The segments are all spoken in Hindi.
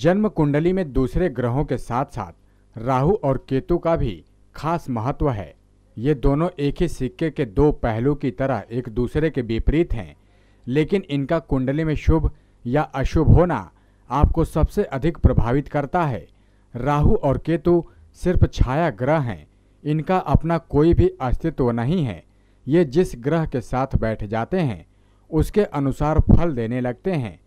जन्म कुंडली में दूसरे ग्रहों के साथ साथ राहु और केतु का भी खास महत्व है ये दोनों एक ही सिक्के के दो पहलू की तरह एक दूसरे के विपरीत हैं लेकिन इनका कुंडली में शुभ या अशुभ होना आपको सबसे अधिक प्रभावित करता है राहु और केतु सिर्फ छाया ग्रह हैं इनका अपना कोई भी अस्तित्व नहीं है ये जिस ग्रह के साथ बैठ जाते हैं उसके अनुसार फल देने लगते हैं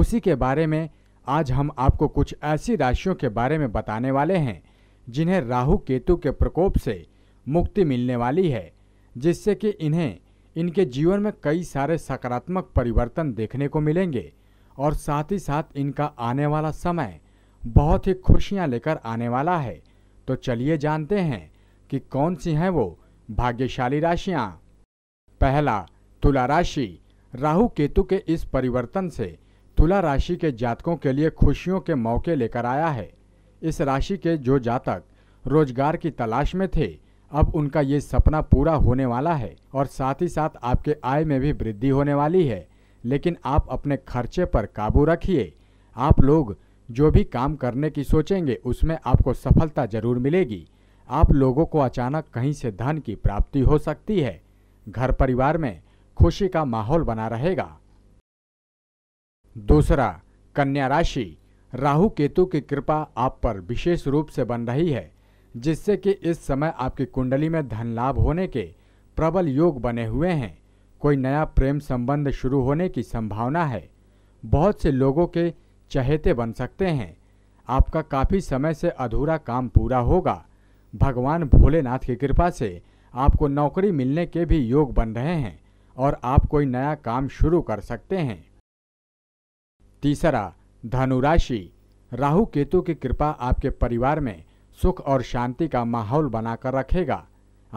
उसी के बारे में आज हम आपको कुछ ऐसी राशियों के बारे में बताने वाले हैं जिन्हें राहु केतु के प्रकोप से मुक्ति मिलने वाली है जिससे कि इन्हें इनके जीवन में कई सारे सकारात्मक परिवर्तन देखने को मिलेंगे और साथ ही साथ इनका आने वाला समय बहुत ही खुशियां लेकर आने वाला है तो चलिए जानते हैं कि कौन सी हैं वो भाग्यशाली राशियां पहला तुला राशि राहु केतु के इस परिवर्तन से तुला राशि के जातकों के लिए खुशियों के मौके लेकर आया है इस राशि के जो जातक रोजगार की तलाश में थे अब उनका ये सपना पूरा होने वाला है और साथ ही साथ आपके आय में भी वृद्धि होने वाली है लेकिन आप अपने खर्चे पर काबू रखिए आप लोग जो भी काम करने की सोचेंगे उसमें आपको सफलता जरूर मिलेगी आप लोगों को अचानक कहीं से धन की प्राप्ति हो सकती है घर परिवार में खुशी का माहौल बना रहेगा दूसरा कन्या राशि राहु केतु की कृपा आप पर विशेष रूप से बन रही है जिससे कि इस समय आपकी कुंडली में धन लाभ होने के प्रबल योग बने हुए हैं कोई नया प्रेम संबंध शुरू होने की संभावना है बहुत से लोगों के चहेते बन सकते हैं आपका काफ़ी समय से अधूरा काम पूरा होगा भगवान भोलेनाथ की कृपा से आपको नौकरी मिलने के भी योग बन रहे हैं और आप कोई नया काम शुरू कर सकते हैं तीसरा धनुराशि राहु केतु की कृपा आपके परिवार में सुख और शांति का माहौल बनाकर रखेगा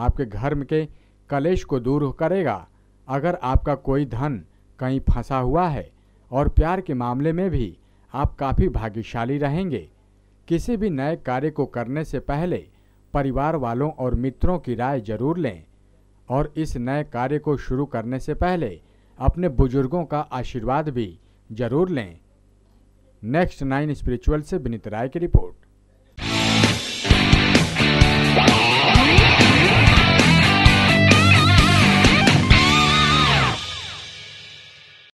आपके घर के कलेश को दूर करेगा अगर आपका कोई धन कहीं फंसा हुआ है और प्यार के मामले में भी आप काफ़ी भाग्यशाली रहेंगे किसी भी नए कार्य को करने से पहले परिवार वालों और मित्रों की राय जरूर लें और इस नए कार्य को शुरू करने से पहले अपने बुजुर्गों का आशीर्वाद भी जरूर लें नेक्स्ट नाइन स्पिरिचुअल से विनीत राय की रिपोर्ट